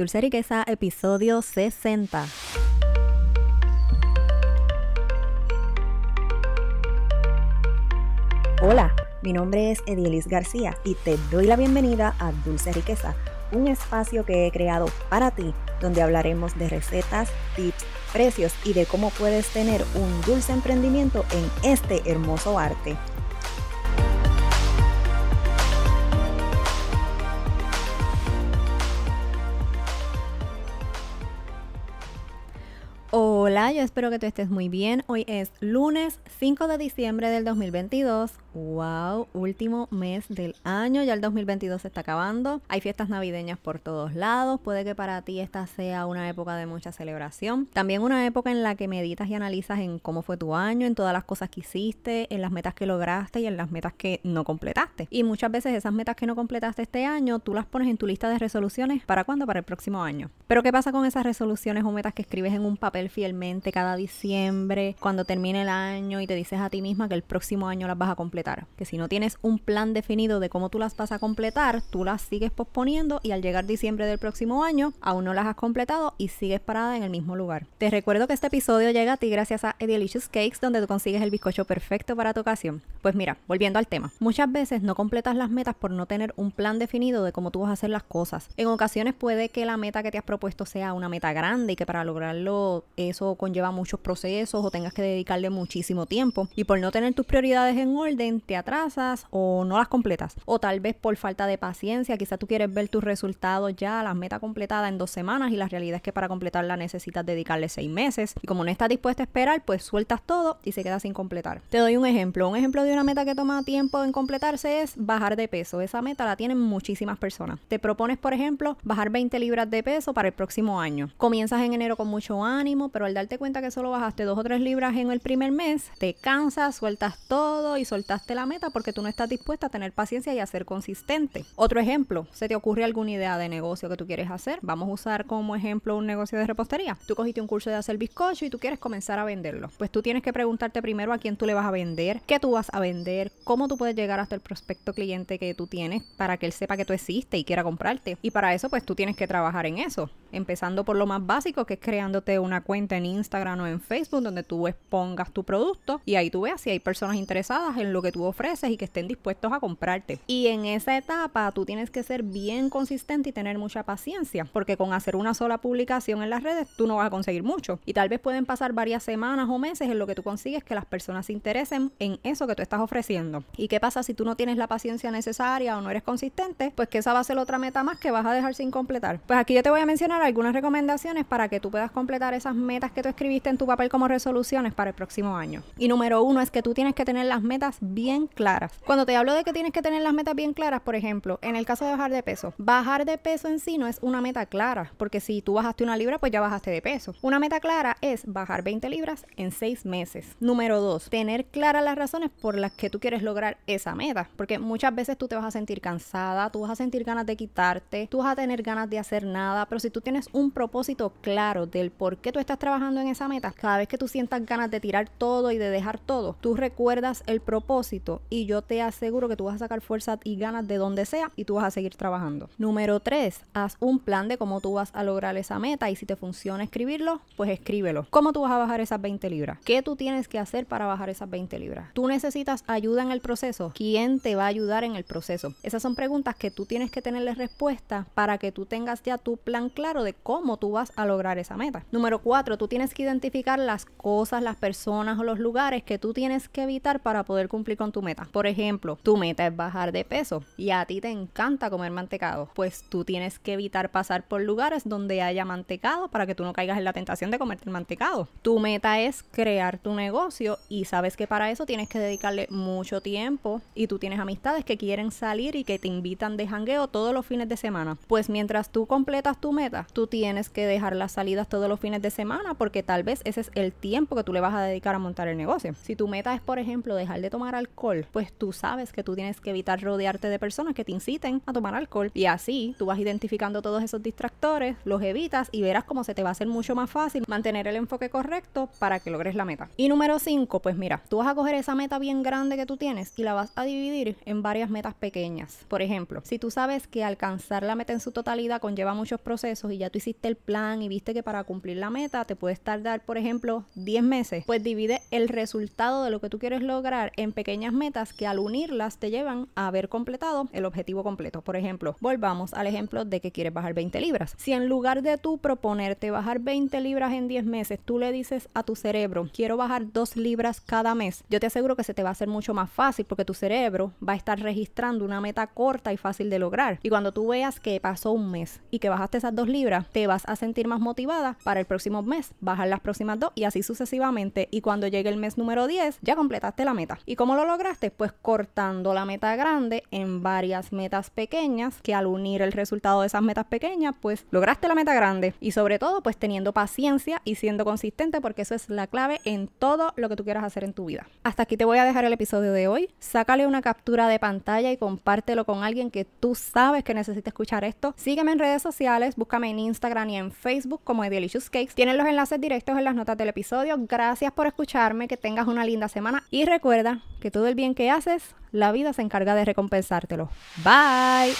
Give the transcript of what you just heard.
Dulce Riqueza, episodio 60. Hola, mi nombre es Edielis García y te doy la bienvenida a Dulce Riqueza, un espacio que he creado para ti, donde hablaremos de recetas, tips, precios y de cómo puedes tener un dulce emprendimiento en este hermoso arte. yo espero que tú estés muy bien. Hoy es lunes 5 de diciembre del 2022. ¡Wow! Último mes del año. Ya el 2022 se está acabando. Hay fiestas navideñas por todos lados. Puede que para ti esta sea una época de mucha celebración. También una época en la que meditas y analizas en cómo fue tu año, en todas las cosas que hiciste, en las metas que lograste y en las metas que no completaste. Y muchas veces esas metas que no completaste este año, tú las pones en tu lista de resoluciones. ¿Para cuándo? Para el próximo año. Pero ¿qué pasa con esas resoluciones o metas que escribes en un papel fielmente? cada diciembre, cuando termine el año y te dices a ti misma que el próximo año las vas a completar. Que si no tienes un plan definido de cómo tú las vas a completar, tú las sigues posponiendo y al llegar diciembre del próximo año aún no las has completado y sigues parada en el mismo lugar. Te recuerdo que este episodio llega a ti gracias a Delicious Cakes donde tú consigues el bizcocho perfecto para tu ocasión. Pues mira, volviendo al tema, muchas veces no completas las metas por no tener un plan definido de cómo tú vas a hacer las cosas. En ocasiones puede que la meta que te has propuesto sea una meta grande y que para lograrlo eso conlleva muchos procesos o tengas que dedicarle muchísimo tiempo. Y por no tener tus prioridades en orden, te atrasas o no las completas. O tal vez por falta de paciencia, quizás tú quieres ver tus resultados ya, las metas completada en dos semanas y la realidad es que para completarla necesitas dedicarle seis meses. Y como no estás dispuesta a esperar, pues sueltas todo y se queda sin completar. Te doy un ejemplo. Un ejemplo de una meta que toma tiempo en completarse es bajar de peso. Esa meta la tienen muchísimas personas. Te propones, por ejemplo, bajar 20 libras de peso para el próximo año. Comienzas en enero con mucho ánimo, pero al dar te cuenta que solo bajaste dos o tres libras en el primer mes, te cansas, sueltas todo y soltaste la meta porque tú no estás dispuesta a tener paciencia y a ser consistente. Otro ejemplo, se te ocurre alguna idea de negocio que tú quieres hacer. Vamos a usar como ejemplo un negocio de repostería. Tú cogiste un curso de hacer bizcocho y tú quieres comenzar a venderlo. Pues tú tienes que preguntarte primero a quién tú le vas a vender, qué tú vas a vender, cómo tú puedes llegar hasta el prospecto cliente que tú tienes para que él sepa que tú existes y quiera comprarte. Y para eso pues tú tienes que trabajar en eso, empezando por lo más básico que es creándote una cuenta en Instagram Instagram o en Facebook donde tú expongas tu producto y ahí tú veas si hay personas interesadas en lo que tú ofreces y que estén dispuestos a comprarte. Y en esa etapa tú tienes que ser bien consistente y tener mucha paciencia porque con hacer una sola publicación en las redes tú no vas a conseguir mucho y tal vez pueden pasar varias semanas o meses en lo que tú consigues que las personas se interesen en eso que tú estás ofreciendo. ¿Y qué pasa si tú no tienes la paciencia necesaria o no eres consistente? Pues que esa va a ser otra meta más que vas a dejar sin completar. Pues aquí yo te voy a mencionar algunas recomendaciones para que tú puedas completar esas metas que te escribiste en tu papel como resoluciones para el próximo año. Y número uno es que tú tienes que tener las metas bien claras. Cuando te hablo de que tienes que tener las metas bien claras, por ejemplo, en el caso de bajar de peso, bajar de peso en sí no es una meta clara, porque si tú bajaste una libra, pues ya bajaste de peso. Una meta clara es bajar 20 libras en seis meses. Número dos, tener claras las razones por las que tú quieres lograr esa meta, porque muchas veces tú te vas a sentir cansada, tú vas a sentir ganas de quitarte, tú vas a tener ganas de hacer nada, pero si tú tienes un propósito claro del por qué tú estás trabajando en esa meta, cada vez que tú sientas ganas de tirar todo y de dejar todo, tú recuerdas el propósito y yo te aseguro que tú vas a sacar fuerza y ganas de donde sea y tú vas a seguir trabajando. Número 3, haz un plan de cómo tú vas a lograr esa meta y si te funciona escribirlo, pues escríbelo. ¿Cómo tú vas a bajar esas 20 libras? ¿Qué tú tienes que hacer para bajar esas 20 libras? ¿Tú necesitas ayuda en el proceso? ¿Quién te va a ayudar en el proceso? Esas son preguntas que tú tienes que tenerle respuesta para que tú tengas ya tu plan claro de cómo tú vas a lograr esa meta. Número 4, tú tienes que identificar las cosas, las personas o los lugares que tú tienes que evitar para poder cumplir con tu meta. Por ejemplo, tu meta es bajar de peso y a ti te encanta comer mantecado, pues tú tienes que evitar pasar por lugares donde haya mantecado para que tú no caigas en la tentación de comerte el mantecado. Tu meta es crear tu negocio y sabes que para eso tienes que dedicarle mucho tiempo y tú tienes amistades que quieren salir y que te invitan de jangueo todos los fines de semana. Pues mientras tú completas tu meta, tú tienes que dejar las salidas todos los fines de semana tal vez ese es el tiempo que tú le vas a dedicar a montar el negocio. Si tu meta es, por ejemplo, dejar de tomar alcohol, pues tú sabes que tú tienes que evitar rodearte de personas que te inciten a tomar alcohol y así tú vas identificando todos esos distractores, los evitas y verás cómo se te va a hacer mucho más fácil mantener el enfoque correcto para que logres la meta. Y número 5, pues mira, tú vas a coger esa meta bien grande que tú tienes y la vas a dividir en varias metas pequeñas. Por ejemplo, si tú sabes que alcanzar la meta en su totalidad conlleva muchos procesos y ya tú hiciste el plan y viste que para cumplir la meta te puedes tardar, por ejemplo, 10 meses, pues divide el resultado de lo que tú quieres lograr en pequeñas metas que al unirlas te llevan a haber completado el objetivo completo. Por ejemplo, volvamos al ejemplo de que quieres bajar 20 libras. Si en lugar de tú proponerte bajar 20 libras en 10 meses, tú le dices a tu cerebro, quiero bajar 2 libras cada mes, yo te aseguro que se te va a hacer mucho más fácil porque tu cerebro va a estar registrando una meta corta y fácil de lograr. Y cuando tú veas que pasó un mes y que bajaste esas 2 libras, te vas a sentir más motivada para el próximo mes bajar las próximas dos y así sucesivamente. Y cuando llegue el mes número 10, ya completaste la meta. ¿Y cómo lo lograste? Pues cortando la meta grande en varias metas pequeñas, que al unir el resultado de esas metas pequeñas, pues lograste la meta grande. Y sobre todo, pues teniendo paciencia y siendo consistente, porque eso es la clave en todo lo que tú quieras hacer en tu vida. Hasta aquí te voy a dejar el episodio de hoy. Sácale una captura de pantalla y compártelo con alguien que tú sabes que necesita escuchar esto. Sígueme en redes sociales, búscame en Instagram y en Facebook como Delicious Cakes. Tienen los enlaces directos en las notas del episodio. Gracias por escucharme, que tengas una linda semana y recuerda que todo el bien que haces, la vida se encarga de recompensártelo. Bye.